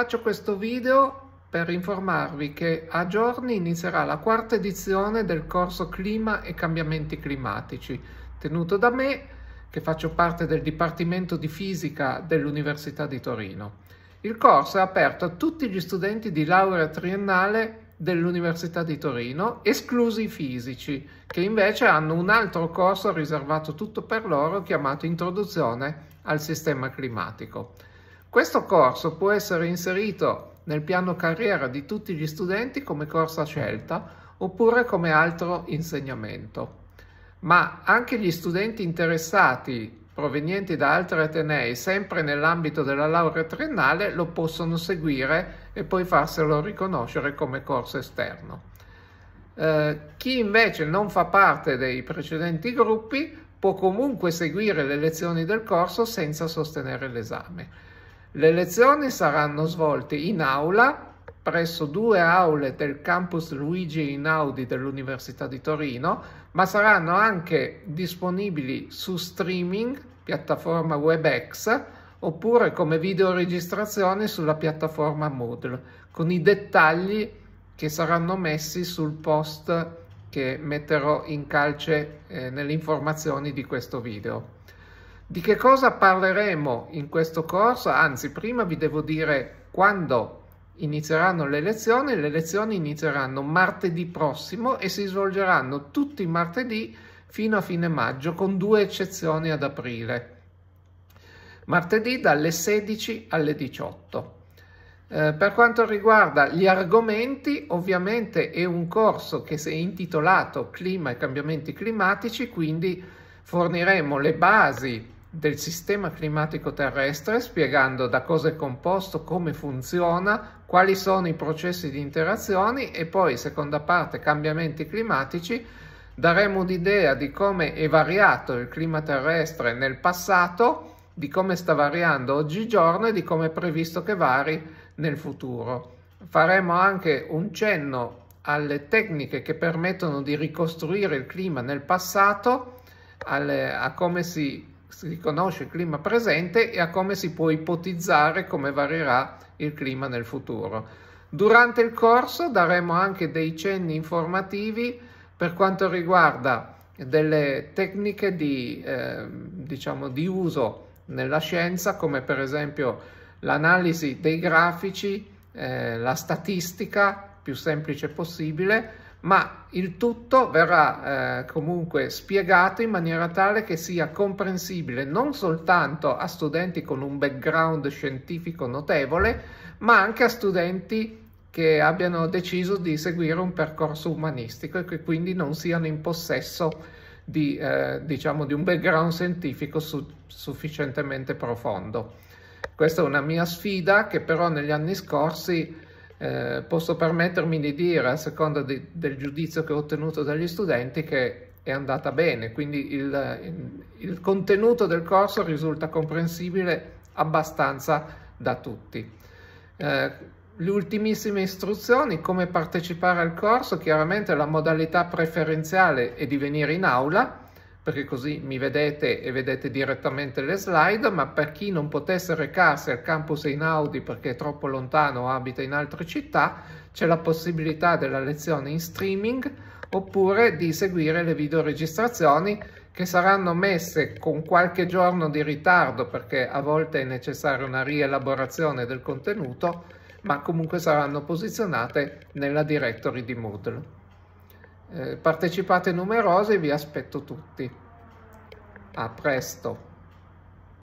Faccio questo video per informarvi che a giorni inizierà la quarta edizione del corso Clima e Cambiamenti Climatici, tenuto da me, che faccio parte del Dipartimento di Fisica dell'Università di Torino. Il corso è aperto a tutti gli studenti di laurea triennale dell'Università di Torino, esclusi i fisici, che invece hanno un altro corso riservato tutto per loro chiamato Introduzione al sistema climatico. Questo corso può essere inserito nel piano carriera di tutti gli studenti come corso a scelta oppure come altro insegnamento. Ma anche gli studenti interessati provenienti da altri atenei, sempre nell'ambito della laurea triennale, lo possono seguire e poi farselo riconoscere come corso esterno. Eh, chi invece non fa parte dei precedenti gruppi può comunque seguire le lezioni del corso senza sostenere l'esame. Le lezioni saranno svolte in aula presso due aule del campus Luigi Inaudi dell'Università di Torino, ma saranno anche disponibili su streaming, piattaforma WebEx, oppure come videoregistrazione sulla piattaforma Moodle, con i dettagli che saranno messi sul post che metterò in calce eh, nelle informazioni di questo video. Di che cosa parleremo in questo corso? Anzi, prima vi devo dire quando inizieranno le lezioni. Le lezioni inizieranno martedì prossimo e si svolgeranno tutti i martedì fino a fine maggio, con due eccezioni ad aprile. Martedì dalle 16 alle 18. Eh, per quanto riguarda gli argomenti, ovviamente è un corso che si è intitolato Clima e cambiamenti climatici, quindi forniremo le basi del sistema climatico terrestre spiegando da cosa è composto, come funziona, quali sono i processi di interazioni e poi seconda parte cambiamenti climatici daremo un'idea di come è variato il clima terrestre nel passato, di come sta variando oggigiorno e di come è previsto che vari nel futuro. Faremo anche un cenno alle tecniche che permettono di ricostruire il clima nel passato, alle, a come si si riconosce il clima presente e a come si può ipotizzare come varierà il clima nel futuro. Durante il corso daremo anche dei cenni informativi per quanto riguarda delle tecniche di, eh, diciamo, di uso nella scienza, come per esempio l'analisi dei grafici, eh, la statistica più semplice possibile, ma il tutto verrà eh, comunque spiegato in maniera tale che sia comprensibile non soltanto a studenti con un background scientifico notevole, ma anche a studenti che abbiano deciso di seguire un percorso umanistico e che quindi non siano in possesso di, eh, diciamo, di un background scientifico su sufficientemente profondo. Questa è una mia sfida che però negli anni scorsi eh, posso permettermi di dire, a seconda di, del giudizio che ho ottenuto dagli studenti, che è andata bene, quindi il, il contenuto del corso risulta comprensibile abbastanza da tutti. Eh, le ultimissime istruzioni, come partecipare al corso, chiaramente la modalità preferenziale è di venire in aula, perché così mi vedete e vedete direttamente le slide, ma per chi non potesse recarsi al campus Einaudi perché è troppo lontano o abita in altre città, c'è la possibilità della lezione in streaming oppure di seguire le videoregistrazioni che saranno messe con qualche giorno di ritardo perché a volte è necessaria una rielaborazione del contenuto, ma comunque saranno posizionate nella directory di Moodle. Eh, partecipate numerose vi aspetto tutti. A presto!